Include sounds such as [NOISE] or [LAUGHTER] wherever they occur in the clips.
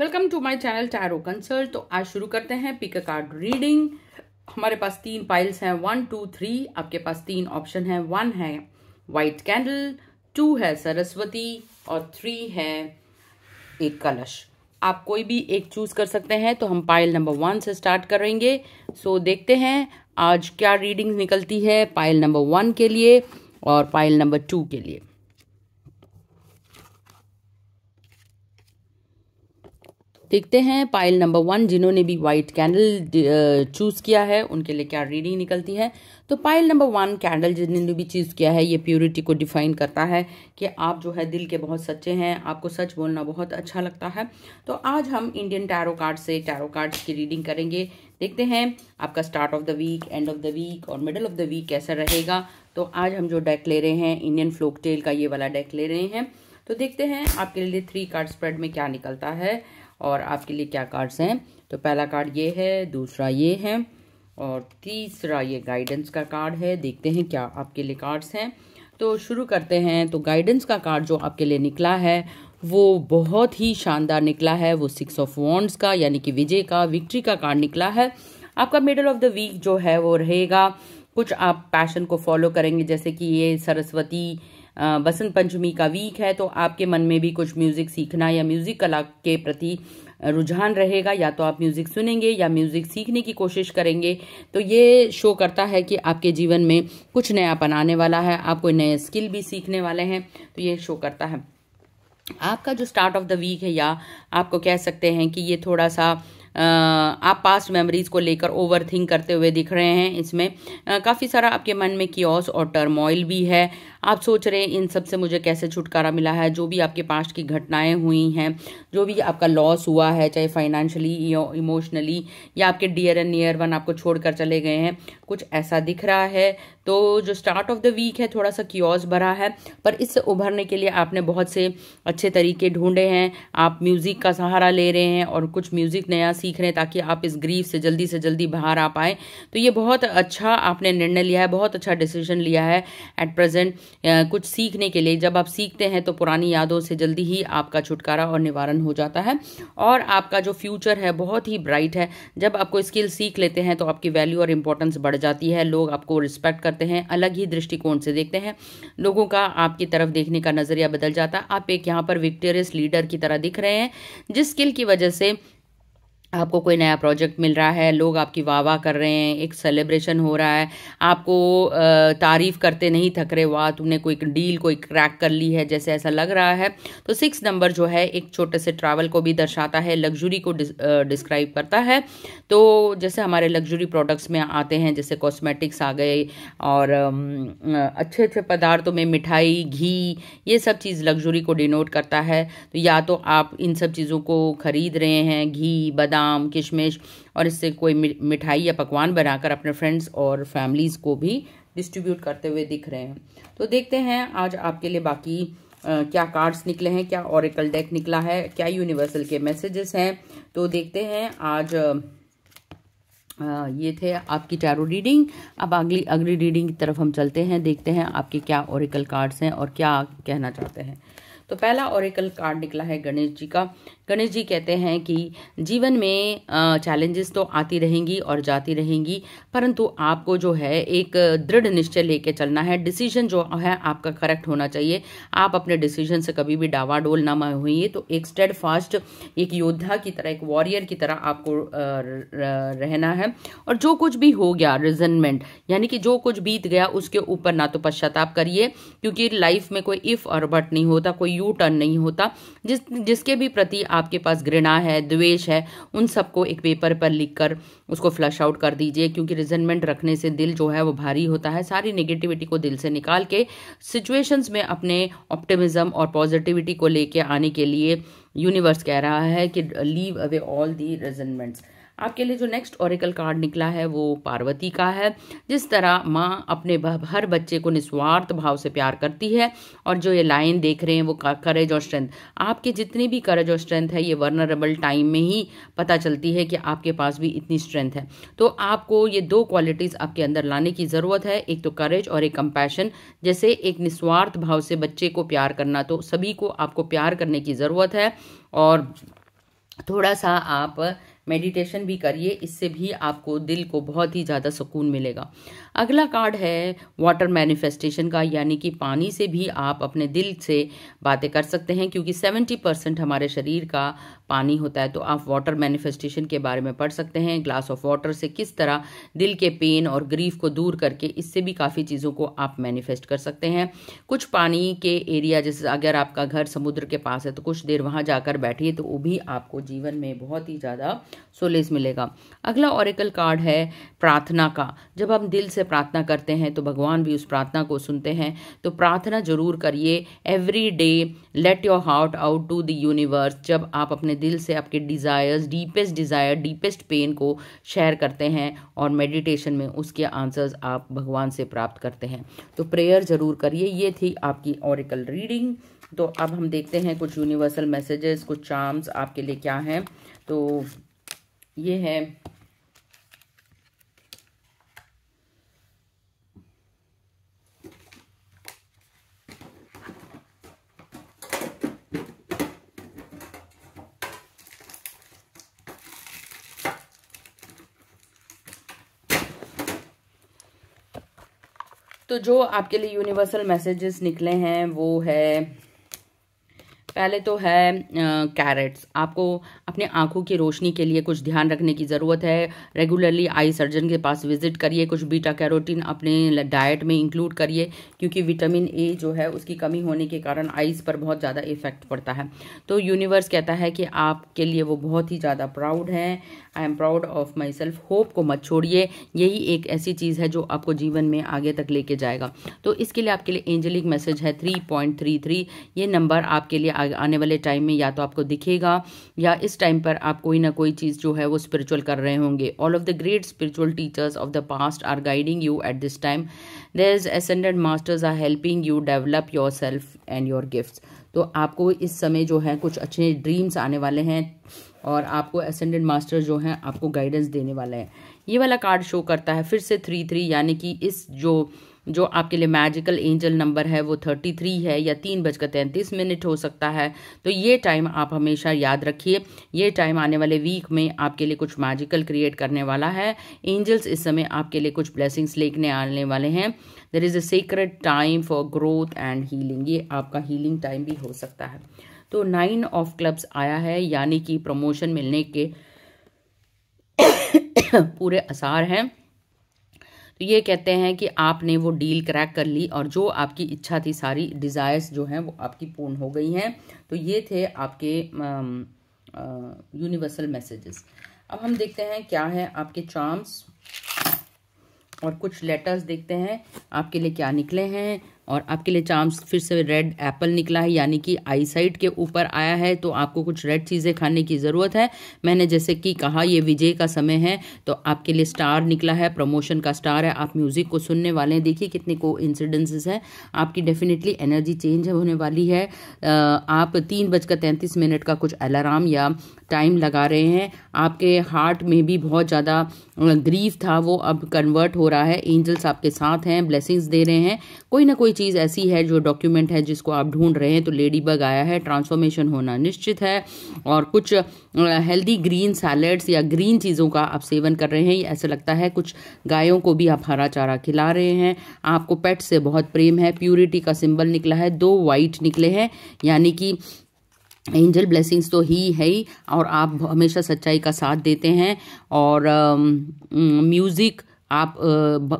welcome to my channel tarot consult तो आज शुरू करते हैं पिक कार्ड रीडिंग हमारे पास तीन पाइल्स हैं वन टू थ्री आपके पास तीन ऑप्शन हैं वन है वाइट कैंडल टू है सरस्वती और थ्री है एक कलश आप कोई भी एक चूज कर सकते हैं तो हम पाइल नंबर वन से स्टार्ट करेंगे सो देखते हैं आज क्या रीडिंग निकलती है पाइल नंबर वन के लिए और पाइल नंबर टू के लिए देखते हैं पाइल नंबर वन जिन्होंने भी वाइट कैंडल चूज़ किया है उनके लिए क्या रीडिंग निकलती है तो पाइल नंबर वन कैंडल जिन्होंने भी चूज़ किया है ये प्योरिटी को डिफाइन करता है कि आप जो है दिल के बहुत सच्चे हैं आपको सच बोलना बहुत अच्छा लगता है तो आज हम इंडियन टैरो कार्ड से टैरो कार्ड की रीडिंग करेंगे देखते हैं आपका start of the week end of the week और मिडल ऑफ द वीक कैसा रहेगा तो आज हम जो डेक ले रहे हैं इंडियन फ्लोक टेल का ये वाला डेक ले रहे हैं तो देखते हैं आपके लिए थ्री कार्ड स्प्रेड में क्या निकलता है और आपके लिए क्या कार्ड्स हैं तो पहला कार्ड ये है दूसरा ये है और तीसरा ये गाइडेंस का कार्ड है देखते हैं क्या आपके लिए कार्ड्स हैं तो शुरू करते हैं तो गाइडेंस का कार्ड जो आपके लिए निकला है वो बहुत ही शानदार निकला है वो सिक्स ऑफ वॉन्ड्स का यानी कि विजय का विक्ट्री का कार्ड निकला है आपका मिडल ऑफ द वीक जो है वो रहेगा कुछ आप पैशन को फॉलो करेंगे जैसे कि ये सरस्वती बसंत पंचमी का वीक है तो आपके मन में भी कुछ म्यूज़िक सीखना या म्यूज़िक कला के प्रति रुझान रहेगा या तो आप म्यूज़िक सुनेंगे या म्यूज़िक सीखने की कोशिश करेंगे तो ये शो करता है कि आपके जीवन में कुछ नया बनाने वाला है आप कोई नए स्किल भी सीखने वाले हैं तो ये शो करता है आपका जो स्टार्ट ऑफ द वीक है या आपको कह सकते हैं कि ये थोड़ा सा आप पास्ट मेमोरीज़ को लेकर ओवर थिंक करते हुए दिख रहे हैं इसमें काफ़ी सारा आपके मन में क्योस और टर्मोइल भी है आप सोच रहे हैं इन सब से मुझे कैसे छुटकारा मिला है जो भी आपके पास्ट की घटनाएं हुई हैं जो भी आपका लॉस हुआ है चाहे फाइनेंशियली इमोशनली या आपके डियर एंड नियर वन आपको छोड़कर चले गए हैं कुछ ऐसा दिख रहा है तो जो स्टार्ट ऑफ द वीक है थोड़ा सा क्योस भरा है पर इससे उभरने के लिए आपने बहुत से अच्छे तरीके ढूंढे हैं आप म्यूज़िक का सहारा ले रहे हैं और कुछ म्यूज़िक नया सीख रहे हैं ताकि आप इस ग्रीफ से जल्दी से जल्दी बाहर आ पाएँ तो ये बहुत अच्छा आपने निर्णय लिया है बहुत अच्छा डिसीजन लिया है एट प्रेजेंट कुछ सीखने के लिए जब आप सीखते हैं तो पुरानी यादों से जल्दी ही आपका छुटकारा और निवारण हो जाता है और आपका जो फ्यूचर है बहुत ही ब्राइट है जब आपको स्किल सीख लेते हैं तो आपकी वैल्यू और इम्पोर्टेंस बढ़ जाती है लोग आपको रिस्पेक्ट करते हैं अलग ही दृष्टिकोण से देखते हैं लोगों का आपकी तरफ देखने का नज़रिया बदल जाता है आप एक यहाँ पर विक्टोरियस लीडर की तरह दिख रहे हैं जिस स्किल की वजह से आपको कोई नया प्रोजेक्ट मिल रहा है लोग आपकी वाह वाह कर रहे हैं एक सेलिब्रेशन हो रहा है आपको तारीफ़ करते नहीं थक रहे वाह तुमने कोई डील कोई क्रैक कर ली है जैसे ऐसा लग रहा है तो सिक्स नंबर जो है एक छोटे से ट्रैवल को भी दर्शाता है लग्जरी को डिस, डिस्क्राइब करता है तो जैसे हमारे लग्जरी प्रोडक्ट्स में आते हैं जैसे कॉस्मेटिक्स आ गए और अच्छे अच्छे पदार्थों में मिठाई घी ये सब चीज़ लग्जरी को डिनोट करता है तो या तो आप इन सब चीज़ों को ख़रीद रहे हैं घी बादाम बादाम किशमिश और इससे कोई मिठाई या पकवान बनाकर अपने फ्रेंड्स और फैमिलीज़ को भी डिस्ट्रीब्यूट करते हुए दिख रहे हैं तो देखते हैं आज आपके लिए बाकी Uh, क्या कार्ड्स निकले हैं क्या ओरिकल डेक निकला है क्या यूनिवर्सल के मैसेजेस हैं तो देखते हैं आज uh, ये थे आपकी टैरो रीडिंग अब अगली अगली रीडिंग की तरफ हम चलते हैं देखते हैं आपके क्या ओरिकल कार्ड्स हैं और क्या कहना चाहते हैं तो पहला ओरिकल कार्ड निकला है गणेश जी का गणेश जी कहते हैं कि जीवन में चैलेंजेस तो आती रहेंगी और जाती रहेंगी परंतु आपको जो है एक दृढ़ निश्चय लेके चलना है डिसीजन जो है आपका करेक्ट होना चाहिए आप अपने डिसीजन से कभी भी डावाडोल ना मैं हुई तो एक स्टेड फास्ट एक योद्धा की तरह एक वॉरियर की तरह आपको रहना है और जो कुछ भी हो गया रिजनमेंट यानी कि जो कुछ बीत गया उसके ऊपर ना तो पश्चाताप करिए क्योंकि लाइफ में कोई इफ़ और बट नहीं होता कोई यू टर्न नहीं होता जिस जिसके भी प्रति आपके पास घृणा है द्वेष है उन सबको एक पेपर पर लिख कर उसको फ्लश आउट कर दीजिए क्योंकि रिजनमेंट रखने से दिल जो है वो भारी होता है सारी नेगेटिविटी को दिल से निकाल के सिचुएशंस में अपने ऑप्टिमिज्म और पॉजिटिविटी को लेके आने के लिए यूनिवर्स कह रहा है कि leave away all the resentments आपके लिए जो नेक्स्ट ओरिकल कार्ड निकला है वो पार्वती का है जिस तरह माँ अपने हर बच्चे को निस्वार्थ भाव से प्यार करती है और जो ये लाइन देख रहे हैं वो करेज और स्ट्रेंथ आपके जितनी भी करेज और स्ट्रेंथ है ये वर्नरेबल टाइम में ही पता चलती है कि आपके पास भी इतनी स्ट्रेंथ है तो आपको ये दो क्वालिटीज़ आपके अंदर लाने की ज़रूरत है एक तो करेज और एक कंपैशन जैसे एक निस्वार्थ भाव से बच्चे को प्यार करना तो सभी को आपको प्यार करने की ज़रूरत है और थोड़ा सा आप मेडिटेशन भी करिए इससे भी आपको दिल को बहुत ही ज़्यादा सुकून मिलेगा अगला कार्ड है वाटर मैनिफेस्टेशन का यानी कि पानी से भी आप अपने दिल से बातें कर सकते हैं क्योंकि सेवेंटी परसेंट हमारे शरीर का पानी होता है तो आप वाटर मैनिफेस्टेशन के बारे में पढ़ सकते हैं ग्लास ऑफ वाटर से किस तरह दिल के पेन और ग्रीफ को दूर करके इससे भी काफ़ी चीज़ों को आप मैनिफेस्ट कर सकते हैं कुछ पानी के एरिया जैसे अगर आपका घर समुद्र के पास है तो कुछ देर वहाँ जाकर बैठिए तो वो भी आपको जीवन में बहुत ही ज़्यादा सोलेस मिलेगा अगला ओरिकल कार्ड है प्रार्थना का जब हम दिल से प्रार्थना करते हैं तो भगवान भी उस प्रार्थना को सुनते हैं तो प्रार्थना जरूर करिए every day let your heart out to the universe जब आप अपने दिल से आपके desires deepest desire deepest pain को शेयर करते हैं और मेडिटेशन में उसके आंसर्स आप भगवान से प्राप्त करते हैं तो प्रेयर ज़रूर करिए ये थी आपकी औरिकल रीडिंग तो अब हम देखते हैं कुछ यूनिवर्सल मैसेजेस कुछ चार्म्स आपके लिए क्या हैं तो ये है तो जो आपके लिए यूनिवर्सल मैसेजेस निकले हैं वो है पहले तो है कैरेट्स आपको अपने आंखों की रोशनी के लिए कुछ ध्यान रखने की ज़रूरत है रेगुलरली आई सर्जन के पास विजिट करिए कुछ बीटा कैरोटीन अपने डाइट में इंक्लूड करिए क्योंकि विटामिन ए जो है उसकी कमी होने के कारण आइज़ पर बहुत ज़्यादा इफ़ेक्ट पड़ता है तो यूनिवर्स कहता है कि आपके लिए वो बहुत ही ज़्यादा प्राउड हैं I am proud of myself hope को मत छोड़िए यही एक ऐसी चीज़ है जो आपको जीवन में आगे तक लेके जाएगा तो इसके लिए आपके लिए एंजलिक मैसेज है थ्री पॉइंट थ्री थ्री ये नंबर आपके लिए आने वाले टाइम में या तो आपको दिखेगा या इस टाइम पर आप कोई ना कोई चीज़ जो है वो स्पिरिचुअल कर रहे होंगे all of the great spiritual teachers of the past are guiding you at this time is ascended masters are helping you develop yourself and your gift तो आपको इस समय जो है कुछ अच्छे ड्रीम्स आने वाले हैं और आपको असेंडेड मास्टर जो हैं आपको गाइडेंस देने वाला है ये वाला कार्ड शो करता है फिर से थ्री थ्री यानी कि इस जो जो आपके लिए मैजिकल एंजल नंबर है वो थर्टी थ्री है या तीन बजकर तैंतीस मिनट हो सकता है तो ये टाइम आप हमेशा याद रखिए ये टाइम आने वाले वीक में आपके लिए कुछ मैजिकल क्रिएट करने वाला है एंजल्स इस समय आपके लिए कुछ ब्लेसिंग्स लेकर आने वाले हैं there is a secret time for growth and healing ये आपका हीलिंग टाइम भी हो सकता है तो नाइन ऑफ क्लब्स आया है यानी कि प्रमोशन मिलने के [COUGHS] पूरे आसार हैं तो ये कहते हैं कि आपने वो डील क्रैक कर ली और जो आपकी इच्छा थी सारी डिज़ायर्स जो हैं वो आपकी पूर्ण हो गई हैं तो ये थे आपके यूनिवर्सल मैसेजेस अब हम देखते हैं क्या है आपके चार्म्स और कुछ लेटर्स देखते हैं आपके लिए क्या निकले हैं और आपके लिए चार्म्स फिर से रेड एप्पल निकला है यानी कि आईसाइट के ऊपर आया है तो आपको कुछ रेड चीज़ें खाने की ज़रूरत है मैंने जैसे कि कहा ये विजय का समय है तो आपके लिए स्टार निकला है प्रमोशन का स्टार है आप म्यूज़िक को सुनने वाले हैं देखिए कितने को इंसिडेंसेस हैं आपकी डेफिनेटली एनर्जी चेंज होने वाली है आप तीन बजकर तैंतीस मिनट का कुछ अलार्म या टाइम लगा रहे हैं आपके हार्ट में भी बहुत ज़्यादा ग्रीफ था वो अब कन्वर्ट हो रहा है एंजल्स आपके साथ हैं ब्लेसिंग्स दे रहे हैं कोई ना कोई चीज़ ऐसी है जो डॉक्यूमेंट है जिसको आप ढूंढ रहे हैं तो लेडी बग आया है ट्रांसफॉर्मेशन होना निश्चित है और कुछ हेल्दी ग्रीन सैलड्स या ग्रीन चीज़ों का आप सेवन कर रहे हैं ऐसा लगता है कुछ गायों को भी आप हरा चारा खिला रहे हैं आपको पेट से बहुत प्रेम है प्योरिटी का सिंबल निकला है दो वाइट निकले हैं यानी कि एंजल ब्लेसिंग्स तो ही है ही और आप हमेशा सच्चाई का साथ देते हैं और म्यूज़िक आप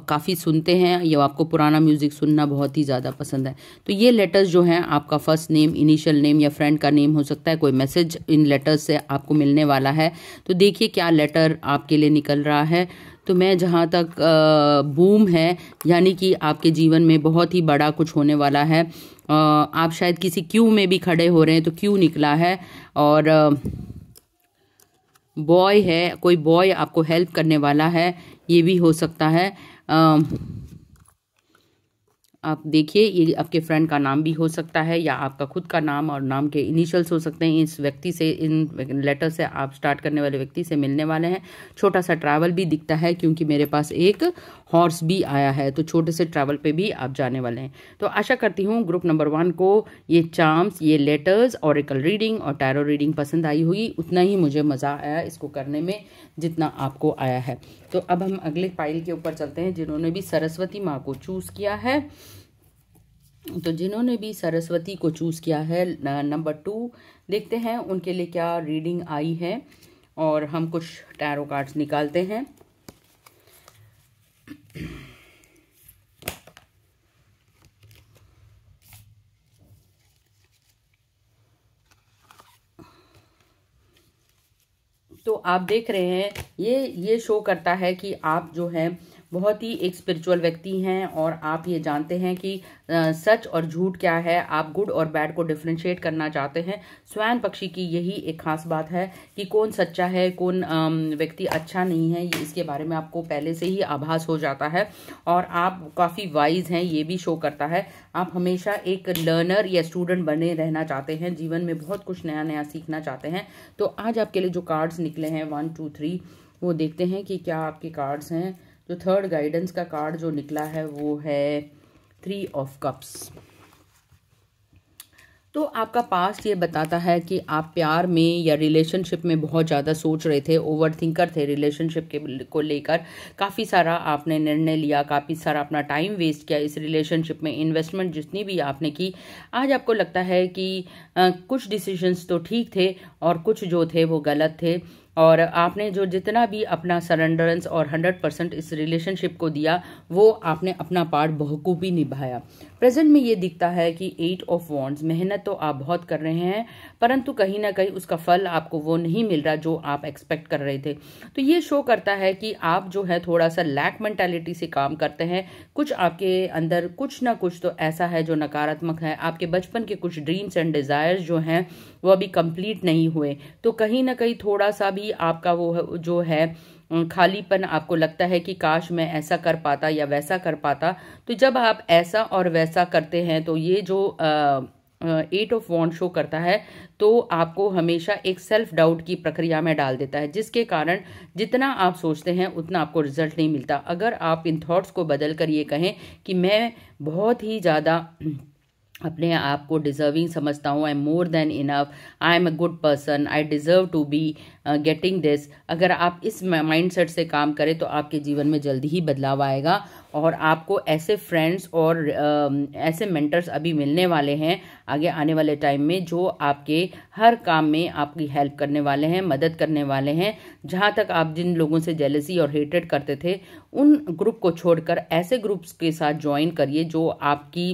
काफ़ी सुनते हैं या आपको पुराना म्यूज़िक सुनना बहुत ही ज़्यादा पसंद है तो ये लेटर्स जो हैं आपका फर्स्ट नेम इनिशियल नेम या फ्रेंड का नेम हो सकता है कोई मैसेज इन लेटर्स से आपको मिलने वाला है तो देखिए क्या लेटर आपके लिए निकल रहा है तो मैं जहाँ तक बूम है यानी कि आपके जीवन में बहुत ही बड़ा कुछ होने वाला है आप शायद किसी क्यू में भी खड़े हो रहे हैं तो क्यू निकला है और बॉय है कोई बॉय आपको हेल्प करने वाला है ये भी हो सकता है आ, आप देखिए ये आपके फ्रेंड का नाम भी हो सकता है या आपका खुद का नाम और नाम के इनिशियल्स हो सकते हैं इस व्यक्ति से इन लेटर से आप स्टार्ट करने वाले व्यक्ति से मिलने वाले हैं छोटा सा ट्रैवल भी दिखता है क्योंकि मेरे पास एक हॉर्स भी आया है तो छोटे से ट्रैवल पे भी आप जाने वाले हैं तो आशा करती हूँ ग्रुप नंबर वन को ये चाम्स ये लेटर्स औरिकल रीडिंग और टैरो रीडिंग पसंद आई हुई उतना ही मुझे मज़ा आया इसको करने में जितना आपको आया है तो अब हम अगले पाइल के ऊपर चलते हैं जिन्होंने भी सरस्वती माँ को चूज़ किया है तो जिन्होंने भी सरस्वती को चूज़ किया है नंबर टू देखते हैं उनके लिए क्या रीडिंग आई है और हम कुछ टैरो कार्ड्स निकालते हैं तो आप देख रहे हैं ये ये शो करता है कि आप जो है बहुत ही एक स्पिरिचुअल व्यक्ति हैं और आप ये जानते हैं कि सच और झूठ क्या है आप गुड और बैड को डिफ्रेंशिएट करना चाहते हैं स्वयं पक्षी की यही एक खास बात है कि कौन सच्चा है कौन व्यक्ति अच्छा नहीं है इसके बारे में आपको पहले से ही आभास हो जाता है और आप काफ़ी वाइज हैं ये भी शो करता है आप हमेशा एक लर्नर या स्टूडेंट बने रहना चाहते हैं जीवन में बहुत कुछ नया नया सीखना चाहते हैं तो आज आपके लिए जो कार्ड्स निकले हैं वन टू थ्री वो देखते हैं कि क्या आपके कार्ड्स हैं जो थर्ड गाइडेंस का कार्ड जो निकला है वो है थ्री ऑफ कप्स तो आपका पास्ट ये बताता है कि आप प्यार में या रिलेशनशिप में बहुत ज़्यादा सोच रहे थे ओवर थिंकर थे रिलेशनशिप के को लेकर काफ़ी सारा आपने निर्णय लिया काफ़ी सारा अपना टाइम वेस्ट किया इस रिलेशनशिप में इन्वेस्टमेंट जितनी भी आपने की आज आपको लगता है कि आ, कुछ डिसीजंस तो ठीक थे और कुछ जो थे वो गलत थे और आपने जो जितना भी अपना सरेंडरेंस और हंड्रेड परसेंट इस रिलेशनशिप को दिया वो आपने अपना पार्ट बखूबी निभाया प्रेजेंट में ये दिखता है कि एट ऑफ वॉन्ट्स मेहनत तो आप बहुत कर रहे हैं परंतु कहीं ना कहीं उसका फल आपको वो नहीं मिल रहा जो आप एक्सपेक्ट कर रहे थे तो ये शो करता है कि आप जो है थोड़ा सा लैक मेंटेलिटी से काम करते हैं कुछ आपके अंदर कुछ ना कुछ तो ऐसा है जो नकारात्मक है आपके बचपन के कुछ ड्रीम्स एंड डिज़ायर्स जो हैं वो अभी कंप्लीट नहीं हुए तो कहीं ना कहीं थोड़ा सा भी ही आपका वो जो है खालीपन आपको लगता है कि काश मैं ऐसा कर पाता या वैसा कर पाता तो जब आप ऐसा और वैसा करते हैं तो ये जो आ, एट ऑफ वॉन्ट शो करता है तो आपको हमेशा एक सेल्फ डाउट की प्रक्रिया में डाल देता है जिसके कारण जितना आप सोचते हैं उतना आपको रिजल्ट नहीं मिलता अगर आप इन थॉट्स को बदल कर ये कहें कि मैं बहुत ही ज़्यादा अपने आप को डिजर्विंग समझता हूँ I am more than enough I am a good person I deserve to be getting this अगर आप इस माइंडसेट से काम करें तो आपके जीवन में जल्दी ही बदलाव आएगा और आपको ऐसे फ्रेंड्स और uh, ऐसे मेंटर्स अभी मिलने वाले हैं आगे आने वाले टाइम में जो आपके हर काम में आपकी हेल्प करने वाले हैं मदद करने वाले हैं जहाँ तक आप जिन लोगों से जेलसी और हेटेड करते थे उन ग्रुप को छोड़कर ऐसे ग्रुप्स के साथ ज्वाइन करिए जो आपकी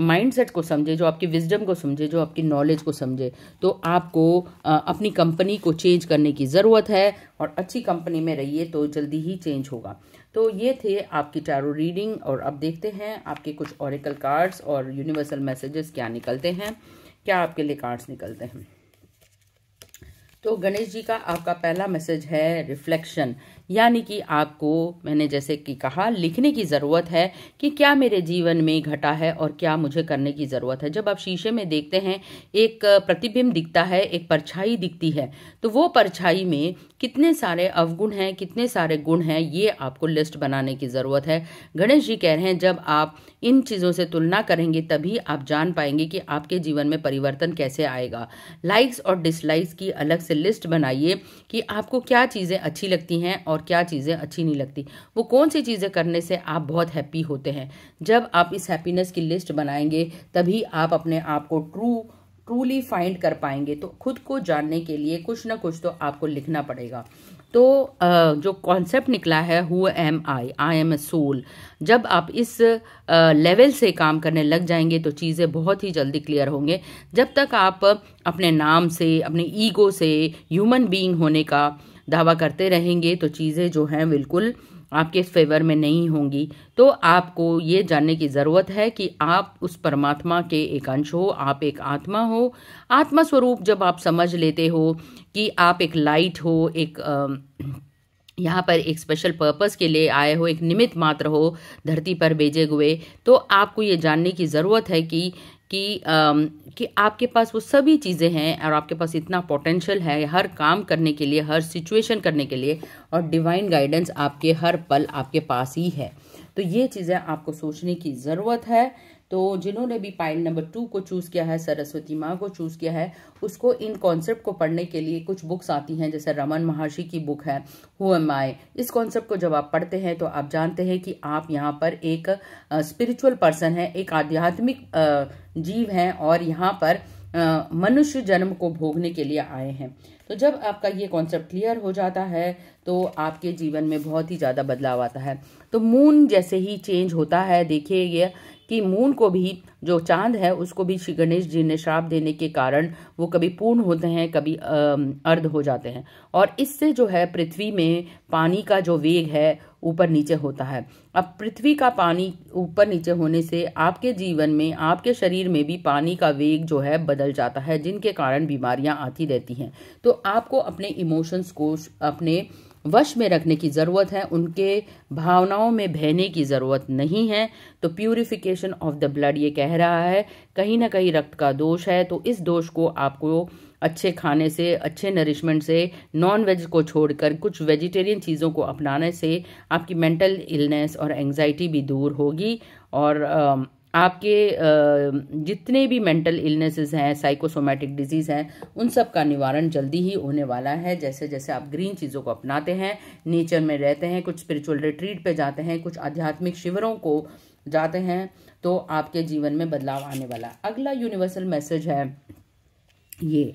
माइंडसेट को समझे जो आपकी विजडम को समझे जो आपकी नॉलेज को समझे तो आपको अपनी कंपनी को चेंज करने की ज़रूरत है और अच्छी कंपनी में रहिए तो जल्दी ही चेंज होगा तो ये थे आपकी टैरो रीडिंग और अब देखते हैं आपके कुछ औरिकल कार्ड्स और यूनिवर्सल मैसेजेस क्या निकलते हैं क्या आपके लिए कार्ड्स निकलते हैं तो गणेश जी का आपका पहला मैसेज है रिफ्लेक्शन यानी कि आपको मैंने जैसे कि कहा लिखने की ज़रूरत है कि क्या मेरे जीवन में घटा है और क्या मुझे करने की ज़रूरत है जब आप शीशे में देखते हैं एक प्रतिबिंब दिखता है एक परछाई दिखती है तो वो परछाई में कितने सारे अवगुण हैं कितने सारे गुण हैं ये आपको लिस्ट बनाने की ज़रूरत है गणेश जी कह रहे हैं जब आप इन चीज़ों से तुलना करेंगे तभी आप जान पाएंगे कि आपके जीवन में परिवर्तन कैसे आएगा लाइक्स और डिसलाइक्स की अलग से लिस्ट बनाइए कि आपको क्या चीज़ें अच्छी लगती हैं और और क्या चीज़ें अच्छी नहीं लगती वो कौन सी चीज़ें करने से आप बहुत हैप्पी होते हैं जब आप इस हैप्पीनेस की लिस्ट बनाएंगे तभी आप अपने आप को ट्रू ट्रूली फाइंड कर पाएंगे तो खुद को जानने के लिए कुछ ना कुछ तो आपको लिखना पड़ेगा तो जो कॉन्सेप्ट निकला है who am I I am a soul जब आप इस लेवल से काम करने लग जाएंगे तो चीज़ें बहुत ही जल्दी क्लियर होंगे जब तक आप अपने नाम से अपने ईगो से ह्यूमन बीइंग होने का दावा करते रहेंगे तो चीज़ें जो हैं बिल्कुल आपके फेवर में नहीं होंगी तो आपको ये जानने की ज़रूरत है कि आप उस परमात्मा के एक अंश हो आप एक आत्मा हो आत्मा स्वरूप जब आप समझ लेते हो कि आप एक लाइट हो एक यहाँ पर एक स्पेशल पर्पस के लिए आए हो एक निमित्त मात्र हो धरती पर भेजे हुए तो आपको ये जानने की ज़रूरत है कि कि कि आपके पास वो सभी चीज़ें हैं और आपके पास इतना पोटेंशियल है हर काम करने के लिए हर सिचुएशन करने के लिए और डिवाइन गाइडेंस आपके हर पल आपके पास ही है तो ये चीज़ें आपको सोचने की ज़रूरत है तो जिन्होंने भी पाइल नंबर टू को चूज़ किया है सरस्वती माँ को चूज़ किया है उसको इन कॉन्सेप्ट को पढ़ने के लिए कुछ बुक्स आती हैं जैसे रमन महर्षि की बुक है हु एम आई इस कॉन्सेप्ट को जब आप पढ़ते हैं तो आप जानते हैं कि आप यहाँ पर एक स्पिरिचुअल पर्सन है एक आध्यात्मिक जीव हैं और यहाँ पर मनुष्य जन्म को भोगने के लिए आए हैं तो जब आपका ये कॉन्सेप्ट क्लियर हो जाता है तो आपके जीवन में बहुत ही ज़्यादा बदलाव आता है तो मून जैसे ही चेंज होता है देखिए ये कि मून को भी जो चांद है उसको भी श्री गणेश जी ने श्राप देने के कारण वो कभी पूर्ण होते हैं कभी अर्ध हो जाते हैं और इससे जो है पृथ्वी में पानी का जो वेग है ऊपर नीचे होता है अब पृथ्वी का पानी ऊपर नीचे होने से आपके जीवन में आपके शरीर में भी पानी का वेग जो है बदल जाता है जिनके कारण बीमारियां आती रहती हैं तो आपको अपने इमोशंस को अपने वश में रखने की ज़रूरत है उनके भावनाओं में बहने की ज़रूरत नहीं है तो प्यूरिफिकेशन ऑफ द ब्लड ये कह रहा है कहीं ना कहीं रक्त का दोष है तो इस दोष को आपको अच्छे खाने से अच्छे नरिशमेंट से नॉन वेज को छोड़कर कुछ वेजिटेरियन चीज़ों को अपनाने से आपकी मेंटल इलनेस और एंगजाइटी भी दूर होगी और आपके जितने भी मेंटल इलनेसेस हैं साइकोसोमेटिक डिजीज़ हैं उन सब का निवारण जल्दी ही होने वाला है जैसे जैसे आप ग्रीन चीज़ों को अपनाते हैं नेचर में रहते हैं कुछ स्पिरिचुअल रिट्रीट पे जाते हैं कुछ आध्यात्मिक शिविरों को जाते हैं तो आपके जीवन में बदलाव आने वाला अगला यूनिवर्सल मैसेज है ये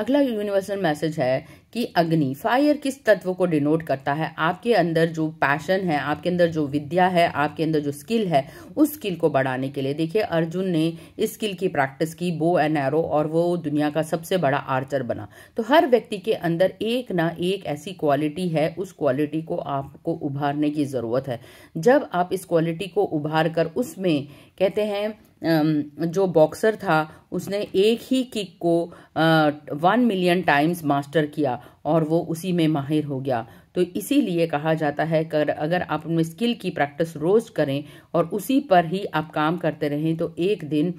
अगला यूनिवर्सल मैसेज है कि अग्नि फायर किस तत्व को डिनोट करता है आपके अंदर जो पैशन है आपके अंदर जो विद्या है आपके अंदर जो स्किल है उस स्किल को बढ़ाने के लिए देखिए अर्जुन ने इस स्किल की प्रैक्टिस की बो एंड एरो और वो दुनिया का सबसे बड़ा आर्चर बना तो हर व्यक्ति के अंदर एक ना एक ऐसी क्वालिटी है उस क्वालिटी को आपको उभारने की ज़रूरत है जब आप इस क्वालिटी को उभार कर उसमें कहते हैं जो बॉक्सर था उसने एक ही किक को वन मिलियन टाइम्स मास्टर किया और वो उसी में माहिर हो गया तो इसीलिए कहा जाता है कर अगर आप अपने स्किल की प्रैक्टिस रोज़ करें और उसी पर ही आप काम करते रहें तो एक दिन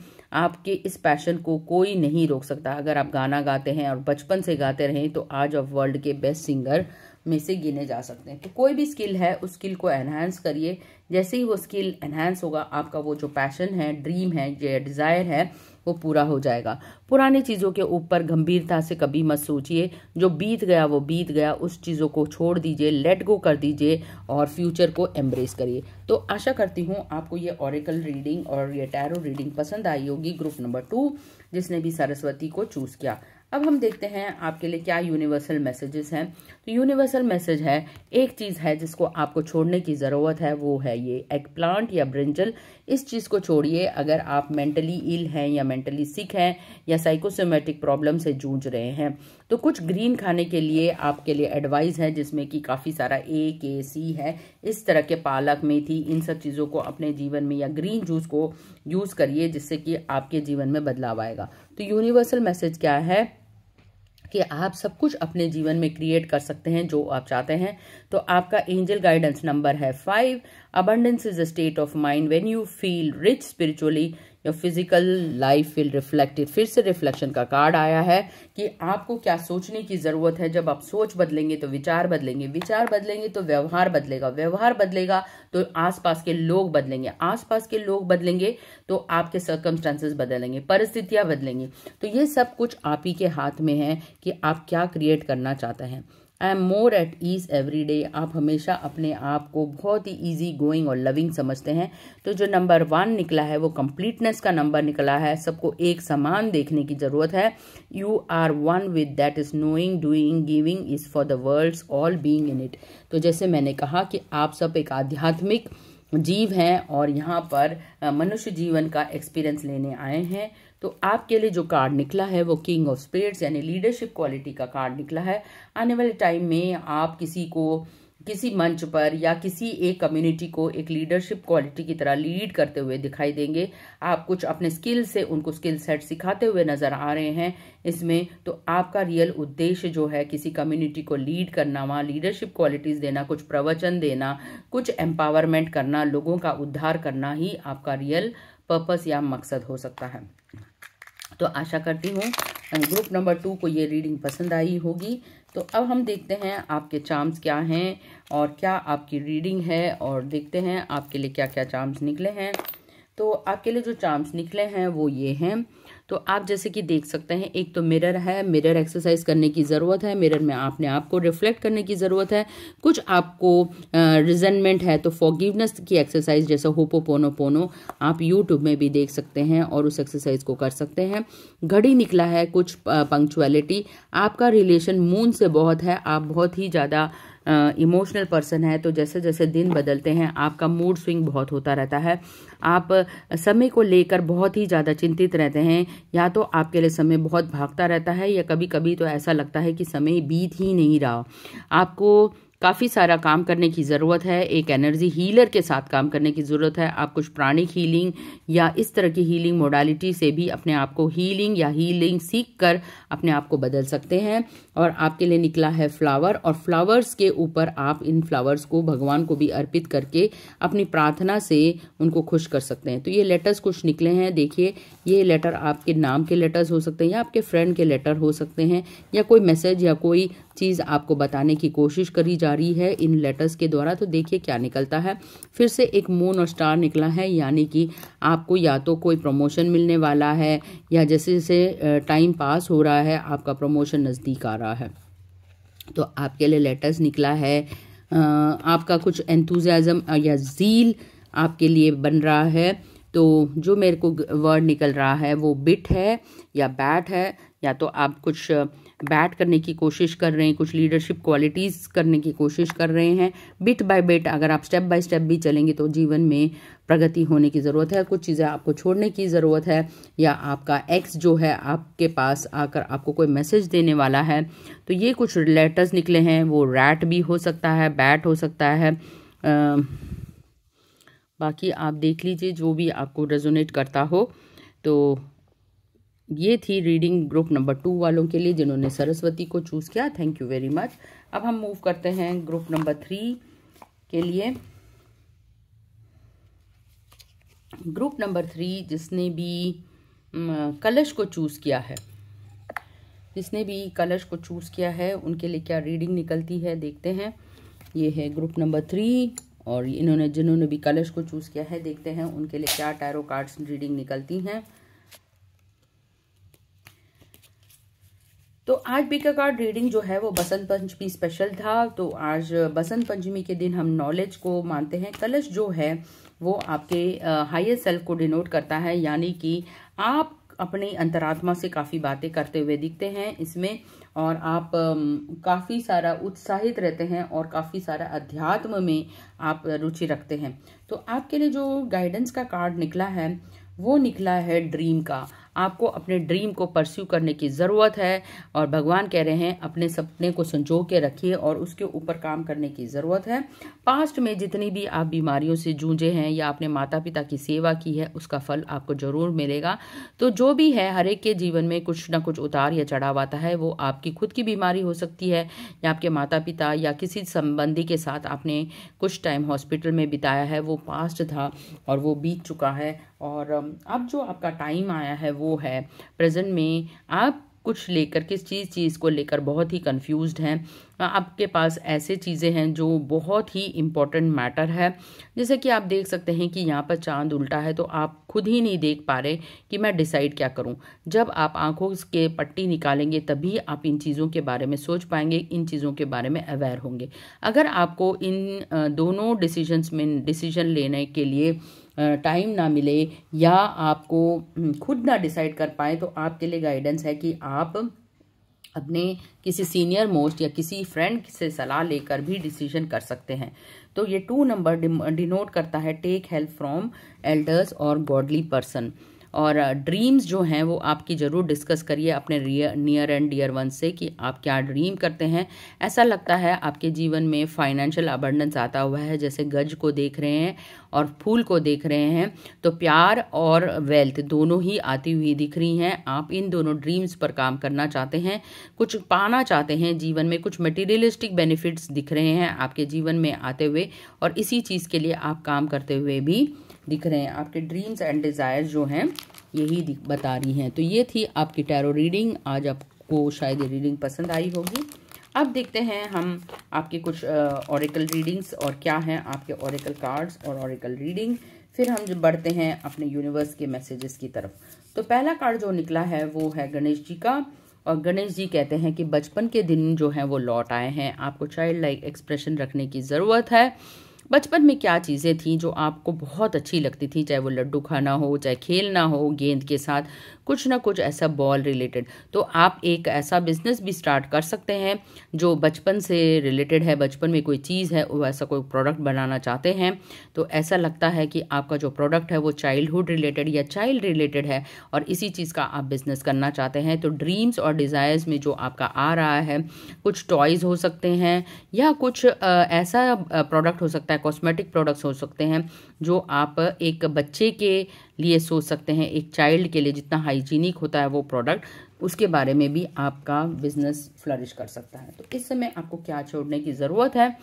आपके इस पैशन को कोई नहीं रोक सकता अगर आप गाना गाते हैं और बचपन से गाते रहें तो आज ऑफ वर्ल्ड के बेस्ट सिंगर में से गिने जा सकते हैं तो कोई भी स्किल है उस स्किल को एनहेंस करिए जैसे ही वो स्किल एनहेंस होगा आपका वो जो पैशन है ड्रीम है जो डिज़ायर है वो पूरा हो जाएगा पुरानी चीज़ों के ऊपर गंभीरता से कभी मत सोचिए जो बीत गया वो बीत गया उस चीज़ों को छोड़ दीजिए लेट गो कर दीजिए और फ्यूचर को एम्ब्रेस करिए तो आशा करती हूँ आपको ये ऑरिकल रीडिंग और ये टैरो रीडिंग पसंद आई होगी ग्रुप नंबर टू जिसने भी सरस्वती को चूज़ किया अब हम देखते हैं आपके लिए क्या यूनिवर्सल मैसेजेस हैं तो यूनिवर्सल मैसेज है एक चीज़ है जिसको आपको छोड़ने की ज़रूरत है वो है ये एग प्लांट या ब्रिंजल इस चीज़ को छोड़िए अगर आप मेंटली इल हैं या मेंटली सिक हैं या साइकोसोमेटिक प्रॉब्लम से जूझ रहे हैं तो कुछ ग्रीन खाने के लिए आपके लिए एडवाइस है जिसमें कि काफ़ी सारा ए के सी है इस तरह के पालक मेथी इन सब चीज़ों को अपने जीवन में या ग्रीन जूस को यूज़ करिए जिससे कि आपके जीवन में बदलाव आएगा तो यूनिवर्सल मैसेज क्या है कि आप सब कुछ अपने जीवन में क्रिएट कर सकते हैं जो आप चाहते हैं तो आपका एंजल गाइडेंस नंबर है five abundance is a state of mind when you feel rich spiritually या फिजिकल लाइफ विल रिफ्लेक्टेड फिर से रिफ्लेक्शन का कार्ड आया है कि आपको क्या सोचने की ज़रूरत है जब आप सोच बदलेंगे तो विचार बदलेंगे विचार बदलेंगे तो व्यवहार बदलेगा व्यवहार बदलेगा तो आसपास के लोग बदलेंगे आसपास के लोग बदलेंगे तो आपके सर्कमस्टांसेस बदलेंगे परिस्थितियां बदलेंगे तो ये सब कुछ आप ही के हाथ में है कि आप क्या क्रिएट करना चाहते हैं I am more at ease every day आप हमेशा अपने आप को बहुत ही ईजी गोइंग और लविंग समझते हैं तो जो नंबर वन निकला है वो कम्प्लीटनेस का नंबर निकला है सबको एक समान देखने की ज़रूरत है you are one with that is knowing doing giving is for the worlds all being in it तो जैसे मैंने कहा कि आप सब एक आध्यात्मिक जीव हैं और यहाँ पर मनुष्य जीवन का एक्सपीरियंस लेने आए हैं तो आपके लिए जो कार्ड निकला है वो किंग ऑफ स्पेड्स यानी लीडरशिप क्वालिटी का कार्ड निकला है आने वाले टाइम में आप किसी को किसी मंच पर या किसी एक कम्युनिटी को एक लीडरशिप क्वालिटी की तरह लीड करते हुए दिखाई देंगे आप कुछ अपने स्किल से उनको स्किल सेट सिखाते हुए नज़र आ रहे हैं इसमें तो आपका रियल उद्देश्य जो है किसी कम्युनिटी को लीड करना वहाँ लीडरशिप क्वालिटीज़ देना कुछ प्रवचन देना कुछ एम्पावरमेंट करना लोगों का उद्धार करना ही आपका रियल पर्पस या मकसद हो सकता है तो आशा करती हूँ ग्रुप नंबर टू को ये रीडिंग पसंद आई होगी तो अब हम देखते हैं आपके चार्म्स क्या हैं और क्या आपकी रीडिंग है और देखते हैं आपके लिए क्या क्या चार्म्स निकले हैं तो आपके लिए जो चार्म्स निकले हैं वो ये हैं तो आप जैसे कि देख सकते हैं एक तो मिरर है मिरर एक्सरसाइज करने की ज़रूरत है मिरर में आपने आपको रिफ्लेक्ट करने की ज़रूरत है कुछ आपको रिजनमेंट है तो फॉगिवनेस की एक्सरसाइज जैसा होपो पोनो पोनो आप यूट्यूब में भी देख सकते हैं और उस एक्सरसाइज को कर सकते हैं घड़ी निकला है कुछ पंक्चुअलिटी आपका रिलेशन मून से बहुत है आप बहुत ही ज़्यादा इमोशनल पर्सन है तो जैसे जैसे दिन बदलते हैं आपका मूड स्विंग बहुत होता रहता है आप समय को लेकर बहुत ही ज़्यादा चिंतित रहते हैं या तो आपके लिए समय बहुत भागता रहता है या कभी कभी तो ऐसा लगता है कि समय बीत ही नहीं रहा आपको काफ़ी सारा काम करने की ज़रूरत है एक एनर्जी हीलर के साथ काम करने की ज़रूरत है आप कुछ प्राणिक हीलिंग या इस तरह की हीलिंग मोडालिटी से भी अपने आप को हीलिंग या हीलिंग सीख कर अपने आप को बदल सकते हैं और आपके लिए निकला है फ्लावर और फ्लावर्स के ऊपर आप इन फ्लावर्स को भगवान को भी अर्पित करके अपनी प्रार्थना से उनको खुश कर सकते हैं तो ये लेटर्स कुछ निकले हैं देखिए ये लेटर आपके नाम के लेटर्स हो सकते हैं या आपके फ्रेंड के लेटर हो सकते हैं या कोई मैसेज या कोई चीज़ आपको बताने की कोशिश करी जा रही है इन लेटर्स के द्वारा तो देखिए क्या निकलता है फिर से एक मून और स्टार निकला है यानी कि आपको या तो कोई प्रमोशन मिलने वाला है या जैसे जैसे टाइम पास हो रहा है आपका प्रमोशन नज़दीक आ रहा रहा है तो आपके लिए लेटर्स निकला है आपका कुछ एंथुजम या जील आपके लिए बन रहा है तो जो मेरे को वर्ड निकल रहा है वो बिट है या बैट है या तो आप कुछ बैट करने की कोशिश कर रहे हैं कुछ लीडरशिप क्वालिटीज़ करने की कोशिश कर रहे हैं बिट बाय बिट अगर आप स्टेप बाय स्टेप भी चलेंगे तो जीवन में प्रगति होने की ज़रूरत है कुछ चीज़ें आपको छोड़ने की ज़रूरत है या आपका एक्स जो है आपके पास आकर आपको कोई मैसेज देने वाला है तो ये कुछ लेटर्स निकले हैं वो रैट भी हो सकता है बैट हो सकता है आ, बाकी आप देख लीजिए जो भी आपको रेजोनेट करता हो तो ये थी रीडिंग ग्रुप नंबर टू वालों के लिए जिन्होंने सरस्वती को चूज़ किया थैंक यू वेरी मच अब हम मूव करते हैं ग्रुप नंबर थ्री के लिए ग्रुप नंबर थ्री जिसने भी कलश को चूज़ किया है जिसने भी कलश को चूज़ किया है उनके लिए क्या रीडिंग निकलती है देखते हैं ये है ग्रुप नंबर थ्री और इन्होंने जिन्होंने भी कलश को चूज़ किया है देखते हैं उनके लिए क्या टैरो कार्ड्स रीडिंग निकलती हैं तो आज बी का कार्ड रीडिंग जो है वो बसंत पंचमी स्पेशल था तो आज बसंत पंचमी के दिन हम नॉलेज को मानते हैं कलश जो है वो आपके हाइय सेल्फ को डिनोट करता है यानी कि आप अपने अंतरात्मा से काफ़ी बातें करते हुए दिखते हैं इसमें और आप काफ़ी सारा उत्साहित रहते हैं और काफ़ी सारा अध्यात्म में आप रुचि रखते हैं तो आपके लिए जो गाइडेंस का कार्ड निकला है वो निकला है ड्रीम का आपको अपने ड्रीम को परस्यू करने की ज़रूरत है और भगवान कह रहे हैं अपने सपने को संजो के रखिए और उसके ऊपर काम करने की ज़रूरत है पास्ट में जितनी भी आप बीमारियों से जूझे हैं या आपने माता पिता की सेवा की है उसका फल आपको ज़रूर मिलेगा तो जो भी है हर एक के जीवन में कुछ ना कुछ उतार या चढ़ाव आता है वो आपकी खुद की बीमारी हो सकती है या आपके माता पिता या किसी संबंधी के साथ आपने कुछ टाइम हॉस्पिटल में बिताया है वो पास्ट था और वो बीत चुका है और अब जो आपका टाइम आया है वो है प्रेजेंट में आप कुछ लेकर किस चीज़ चीज़ को लेकर बहुत ही कंफ्यूज्ड हैं आपके पास ऐसे चीज़ें हैं जो बहुत ही इम्पॉर्टेंट मैटर है जैसे कि आप देख सकते हैं कि यहाँ पर चांद उल्टा है तो आप खुद ही नहीं देख पा रहे कि मैं डिसाइड क्या करूँ जब आप आंखों के पट्टी निकालेंगे तभी आप इन चीज़ों के बारे में सोच पाएंगे इन चीज़ों के बारे में अवेयर होंगे अगर आपको इन दोनों डिसीजन्स में डिसीजन लेने के लिए टाइम ना मिले या आपको हम्म, खुद ना डिसाइड कर पाए तो आपके लिए गाइडेंस है कि आप अपने किसी सीनियर मोस्ट या किसी फ्रेंड से सलाह लेकर भी डिसीजन कर सकते हैं तो ये टू नंबर डिनोट करता है टेक हेल्प फ्रॉम एल्डर्स और गॉडली पर्सन और ड्रीम्स जो हैं वो आपकी ज़रूर डिस्कस करिए अपने नियर एंड डियर वन से कि आप क्या ड्रीम करते हैं ऐसा लगता है आपके जीवन में फाइनेंशियल अबंडेंस आता हुआ है जैसे गज को देख रहे हैं और फूल को देख रहे हैं तो प्यार और वेल्थ दोनों ही आती हुई दिख रही हैं आप इन दोनों ड्रीम्स पर काम करना चाहते हैं कुछ पाना चाहते हैं जीवन में कुछ मटेरियलिस्टिक बेनिफिट्स दिख रहे हैं आपके जीवन में आते हुए और इसी चीज़ के लिए आप काम करते हुए भी दिख रहे हैं आपके ड्रीम्स एंड डिज़ायर जो हैं यही बता रही हैं तो ये थी आपकी टैरो रीडिंग आज आपको शायद ये रीडिंग पसंद आई होगी अब देखते हैं हम आपके कुछ ऑरिकल रीडिंग्स और क्या हैं आपके ऑरिकल कार्ड्स और ऑरिकल रीडिंग फिर हम जब बढ़ते हैं अपने यूनिवर्स के मैसेजेस की तरफ तो पहला कार्ड जो निकला है वो है गणेश जी का और गणेश जी कहते हैं कि बचपन के दिन जो हैं वो लौट आए हैं आपको चाइल्ड लाइक एक्सप्रेशन रखने की ज़रूरत है बचपन में क्या चीज़ें थी जो आपको बहुत अच्छी लगती थी चाहे वो लड्डू खाना हो चाहे खेलना हो गेंद के साथ कुछ ना कुछ ऐसा बॉल रिलेटेड तो आप एक ऐसा बिजनेस भी स्टार्ट कर सकते हैं जो बचपन से रिलेटेड है बचपन में कोई चीज़ है वो ऐसा कोई प्रोडक्ट बनाना चाहते हैं तो ऐसा लगता है कि आपका जो प्रोडक्ट है वो चाइल्डहुड रिलेटेड या चाइल्ड रिलेटेड है और इसी चीज़ का आप बिज़नेस करना चाहते हैं तो ड्रीम्स और डिज़ायर्स में जो आपका आ रहा है कुछ टॉयज़ हो सकते हैं या कुछ ऐसा प्रोडक्ट हो सकता है कॉस्मेटिक प्रोडक्ट्स हो सकते हैं जो आप एक बच्चे के लिए सोच सकते हैं एक चाइल्ड के लिए जितना हाइजीनिक होता है वो प्रोडक्ट उसके बारे में भी आपका बिजनेस फ्लरिश कर सकता है तो इस समय आपको क्या छोड़ने की ज़रूरत है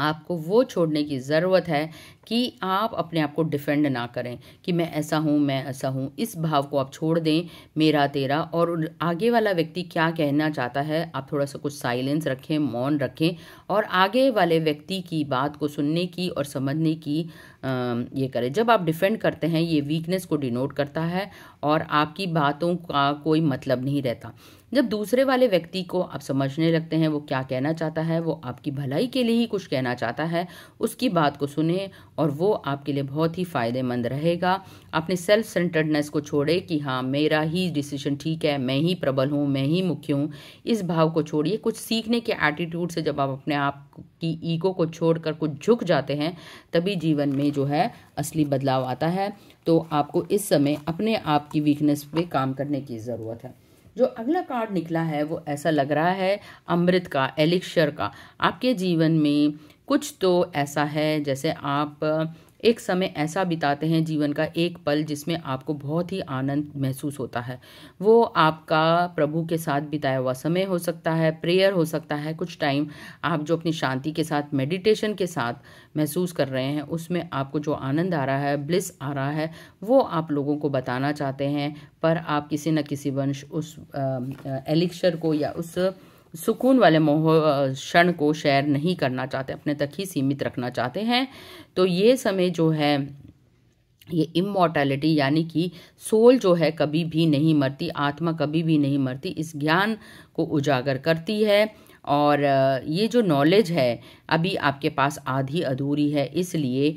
आपको वो छोड़ने की ज़रूरत है कि आप अपने आप को डिफेंड ना करें कि मैं ऐसा हूँ मैं ऐसा हूँ इस भाव को आप छोड़ दें मेरा तेरा और आगे वाला व्यक्ति क्या कहना चाहता है आप थोड़ा सा कुछ साइलेंस रखें मौन रखें और आगे वाले व्यक्ति की बात को सुनने की और समझने की आ, ये करें जब आप डिफेंड करते हैं ये वीकनेस को डिनोट करता है और आपकी बातों का कोई मतलब नहीं रहता जब दूसरे वाले व्यक्ति को आप समझने लगते हैं वो क्या कहना चाहता है वो आपकी भलाई के लिए ही कुछ कहना चाहता है उसकी बात को सुने और वो आपके लिए बहुत ही फ़ायदेमंद रहेगा अपने सेल्फ सेंटर्डनेस को छोड़े कि हाँ मेरा ही डिसीजन ठीक है मैं ही प्रबल हूँ मैं ही मुख्य हूँ इस भाव को छोड़िए कुछ सीखने के एटीट्यूड से जब आप अपने आप की ईगो को छोड़कर कुछ झुक जाते हैं तभी जीवन में जो है असली बदलाव आता है तो आपको इस समय अपने आप की वीकनेस पे काम करने की ज़रूरत है जो अगला कार्ड निकला है वो ऐसा लग रहा है अमृत का एलिक्शर का आपके जीवन में कुछ तो ऐसा है जैसे आप एक समय ऐसा बिताते हैं जीवन का एक पल जिसमें आपको बहुत ही आनंद महसूस होता है वो आपका प्रभु के साथ बिताया हुआ समय हो सकता है प्रेयर हो सकता है कुछ टाइम आप जो अपनी शांति के साथ मेडिटेशन के साथ महसूस कर रहे हैं उसमें आपको जो आनंद आ रहा है ब्लिस आ रहा है वो आप लोगों को बताना चाहते हैं पर आप किसी न किसी वंश उस एलिक्शर को या उस सुकून वाले मोह क्षण को शेयर नहीं करना चाहते अपने तक ही सीमित रखना चाहते हैं तो ये समय जो है ये इमोर्टैलिटी यानी कि सोल जो है कभी भी नहीं मरती आत्मा कभी भी नहीं मरती इस ज्ञान को उजागर करती है और ये जो नॉलेज है अभी आपके पास आधी अधूरी है इसलिए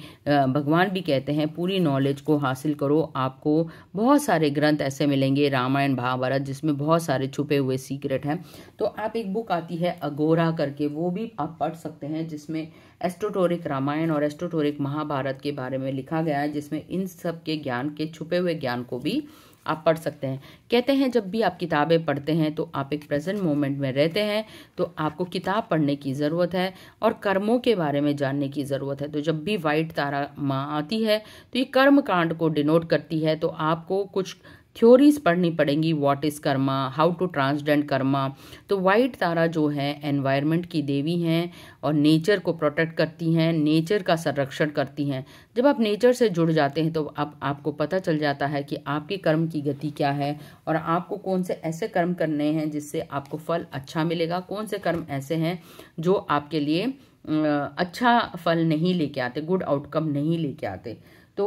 भगवान भी कहते हैं पूरी नॉलेज को हासिल करो आपको बहुत सारे ग्रंथ ऐसे मिलेंगे रामायण महाभारत जिसमें बहुत सारे छुपे हुए सीक्रेट हैं तो आप एक बुक आती है अगोरा करके वो भी आप पढ़ सकते हैं जिसमें एस्ट्रोटोरिक रामायण और एस्ट्रोटोरिक महाभारत के बारे में लिखा गया है जिसमें इन सब के ज्ञान के छुपे हुए ज्ञान को भी आप पढ़ सकते हैं कहते हैं जब भी आप किताबें पढ़ते हैं तो आप एक प्रेजेंट मोमेंट में रहते हैं तो आपको किताब पढ़ने की ज़रूरत है और कर्मों के बारे में जानने की ज़रूरत है तो जब भी वाइट तारा माँ आती है तो ये कर्म कांड को डिनोट करती है तो आपको कुछ थ्योरीज पढ़नी पड़ेंगी what is karma how to transcend karma तो वाइट तारा जो है एनवायरनमेंट की देवी हैं और नेचर को प्रोटेक्ट करती हैं नेचर का संरक्षण करती हैं जब आप नेचर से जुड़ जाते हैं तो आप आपको पता चल जाता है कि आपके कर्म की गति क्या है और आपको कौन से ऐसे कर्म करने हैं जिससे आपको फल अच्छा मिलेगा कौन से कर्म ऐसे हैं जो आपके लिए अच्छा फल नहीं लेके आते गुड आउटकम नहीं लेके आते तो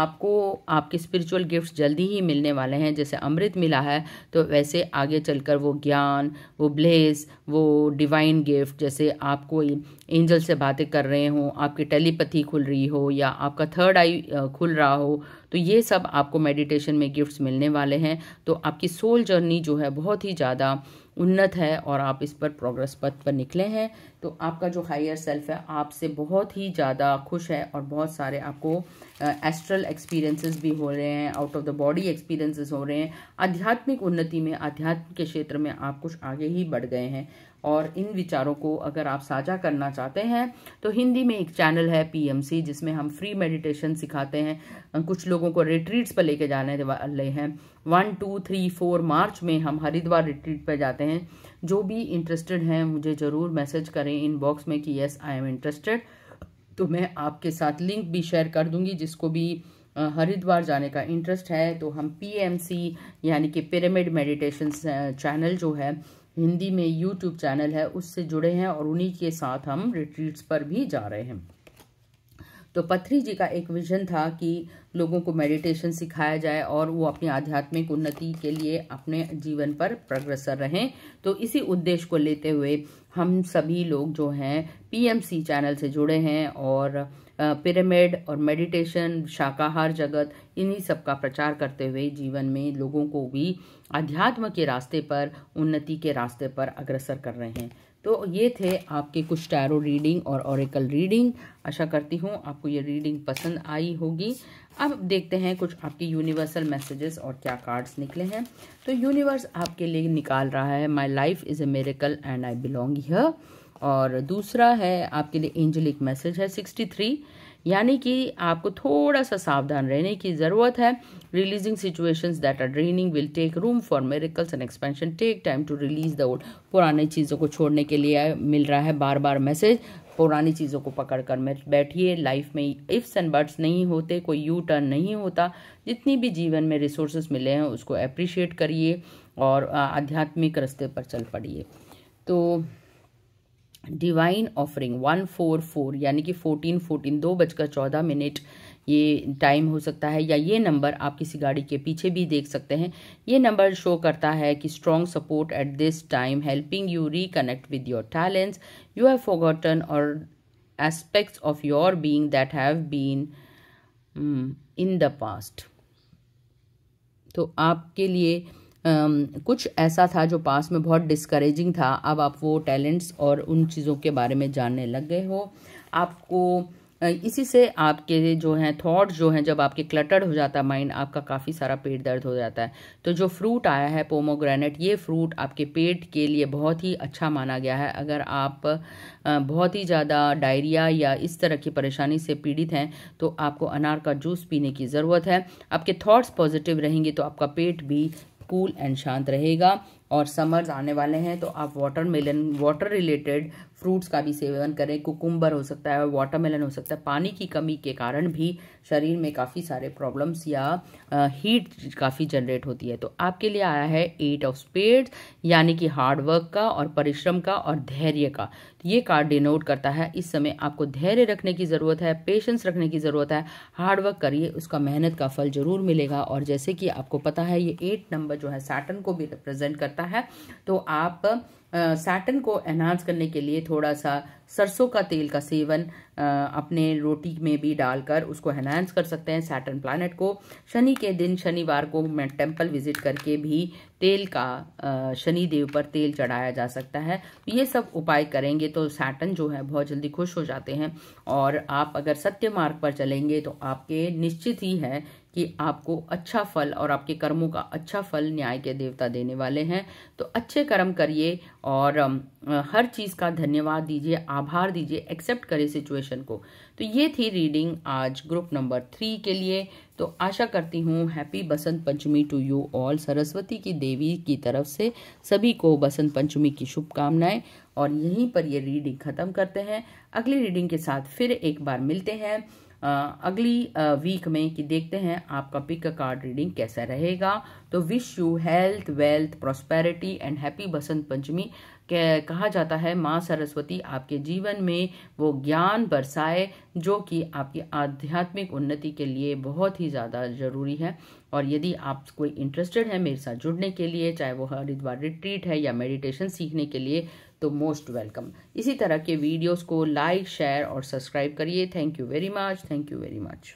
आपको आपके स्पिरिचुअल गिफ्ट्स जल्दी ही मिलने वाले हैं जैसे अमृत मिला है तो वैसे आगे चलकर वो ज्ञान वो ब्लेस वो डिवाइन गिफ्ट जैसे आप कोई एंजल से बातें कर रहे हो आपकी टेलीपैथी खुल रही हो या आपका थर्ड आई खुल रहा हो तो ये सब आपको मेडिटेशन में गिफ्ट्स मिलने वाले हैं तो आपकी सोल जर्नी जो है बहुत ही ज़्यादा उन्नत है और आप इस पर प्रोग्रेस पथ पर निकले हैं तो आपका जो हायर सेल्फ है आपसे बहुत ही ज़्यादा खुश है और बहुत सारे आपको एस्ट्रल एक्सपीरियंसेस भी हो रहे हैं out of the body experiences हो रहे हैं आध्यात्मिक उन्नति में आध्यात्मिक के क्षेत्र में आप कुछ आगे ही बढ़ गए हैं और इन विचारों को अगर आप साझा करना चाहते हैं तो हिंदी में एक चैनल है पीएमसी जिसमें हम फ्री मेडिटेशन सिखाते हैं कुछ लोगों को रिट्रीट्स पर लेके जाने वाले हैं one two three four March में हम हरिद्वार रिट्रीट पर जाते हैं जो भी इंटरेस्टेड हैं मुझे ज़रूर मैसेज करें इनबॉक्स में कि येस आई एम इंटरेस्टेड तो मैं आपके साथ लिंक भी शेयर कर दूंगी जिसको भी हरिद्वार जाने का इंटरेस्ट है तो हम पीएमसी यानी कि पिरामिड मेडिटेशन चैनल जो है हिंदी में यूट्यूब चैनल है उससे जुड़े हैं और उन्हीं के साथ हम रिट्रीट्स पर भी जा रहे हैं तो पथरी जी का एक विजन था कि लोगों को मेडिटेशन सिखाया जाए और वो अपनी आध्यात्मिक उन्नति के लिए अपने जीवन पर प्रग्रसर रहें तो इसी उद्देश्य को लेते हुए हम सभी लोग जो हैं पीएमसी चैनल से जुड़े हैं और पिरामिड और मेडिटेशन शाकाहार जगत इन्हीं सब का प्रचार करते हुए जीवन में लोगों को भी अध्यात्म के रास्ते पर उन्नति के रास्ते पर अग्रसर कर रहे हैं तो ये थे आपके कुछ टैरो रीडिंग और ओरेकल रीडिंग आशा करती हूँ आपको ये रीडिंग पसंद आई होगी अब देखते हैं कुछ आपके यूनिवर्सल मैसेजेस और क्या कार्ड्स निकले हैं तो यूनिवर्स आपके लिए निकाल रहा है my life is a miracle and I belong here और दूसरा है आपके लिए एंजलिक मैसेज है सिक्सटी थ्री यानी कि आपको थोड़ा सा सावधान रहने की ज़रूरत है releasing situations that are draining will take room for miracles and expansion take time to release the old पुराने चीज़ों को छोड़ने के लिए मिल रहा है बार बार मैसेज पुरानी चीज़ों को पकड़ कर बैठिए लाइफ में इफ्स एंड बर्ड्स नहीं होते कोई यू टर्न नहीं होता जितनी भी जीवन में रिसोर्सेस मिले हैं उसको अप्रिशिएट करिए और आध्यात्मिक रास्ते पर चल पड़िए तो divine offering one four four यानी कि फोर्टीन फोर्टीन दो बजकर चौदह मिनट ये टाइम हो सकता है या ये नंबर आप किसी गाड़ी के पीछे भी देख सकते हैं ये नंबर शो करता है कि strong support at this time helping you reconnect with your talents you have forgotten और aspects of your being that have been in the past तो आपके लिए कुछ ऐसा था जो पास में बहुत डिस्करेजिंग था अब आप वो टैलेंट्स और उन चीज़ों के बारे में जानने लग गए हो आपको इसी से आपके जो हैं थॉट्स जो हैं जब आपके क्लटर्ड हो जाता है माइंड आपका काफ़ी सारा पेट दर्द हो जाता है तो जो फ्रूट आया है पोमोग्रेनेट ये फ्रूट आपके पेट के लिए बहुत ही अच्छा माना गया है अगर आप बहुत ही ज़्यादा डायरिया या इस तरह की परेशानी से पीड़ित हैं तो आपको अनार का जूस पीने की ज़रूरत है आपके थाट्स पॉजिटिव रहेंगे तो आपका पेट भी कूल एंड शांत रहेगा और समर्स आने वाले हैं तो आप watermelon water related fruits का भी सेवन करें कुकुम्बर हो सकता है वाटर मेलन हो सकता है पानी की कमी के कारण भी शरीर में काफ़ी सारे प्रॉब्लम्स या आ, हीट काफ़ी जनरेट होती है तो आपके लिए आया है एट ऑफ स्पेड्स यानी कि हार्डवर्क का और परिश्रम का और धैर्य का तो ये कार्ड डिनोट करता है इस समय आपको धैर्य रखने की ज़रूरत है पेशेंस रखने की ज़रूरत है हार्डवर्क करिए उसका मेहनत का फल जरूर मिलेगा और जैसे कि आपको पता है ये एट नंबर जो है सैटन को भी रिप्रेजेंट करता सकता है तो आप सैटन को एनहांस करने के लिए थोड़ा सा सरसों का तेल का सेवन अपने रोटी में भी डालकर उसको एनहांस कर सकते हैं सैटन प्लानट को शनि के दिन शनिवार को टेम्पल विजिट करके भी तेल का शनि देव पर तेल चढ़ाया जा सकता है ये सब उपाय करेंगे तो सैटन जो है बहुत जल्दी खुश हो जाते हैं और आप अगर सत्य मार्ग पर चलेंगे तो आपके निश्चित ही है कि आपको अच्छा फल और आपके कर्मों का अच्छा फल न्याय के देवता देने वाले हैं तो अच्छे कर्म करिए और हर चीज़ का धन्यवाद दीजिए आभार दीजिए एक्सेप्ट करें सिचुएशन को तो ये थी रीडिंग आज ग्रुप नंबर थ्री के लिए तो आशा करती हूँ happy Basant Panchami to you all Saraswati की देवी की तरफ से सभी को बसंत पंचमी की शुभकामनाएं और यहीं पर ये रीडिंग ख़त्म करते हैं अगली रीडिंग के साथ फिर एक बार मिलते हैं अगली वीक में कि देखते हैं आपका पिक कार्ड रीडिंग कैसा रहेगा तो wish you health wealth prosperity and happy Basant Panchami कहा जाता है माँ सरस्वती आपके जीवन में वो ज्ञान बरसाए जो कि आपकी आध्यात्मिक उन्नति के लिए बहुत ही ज़्यादा ज़रूरी है और यदि आप कोई इंटरेस्टेड है मेरे साथ जुड़ने के लिए चाहे वो हरिद्वार रिट्रीट है या मेडिटेशन सीखने के लिए तो मोस्ट वेलकम इसी तरह के वीडियोस को लाइक शेयर और सब्सक्राइब करिए thank you very much thank you very much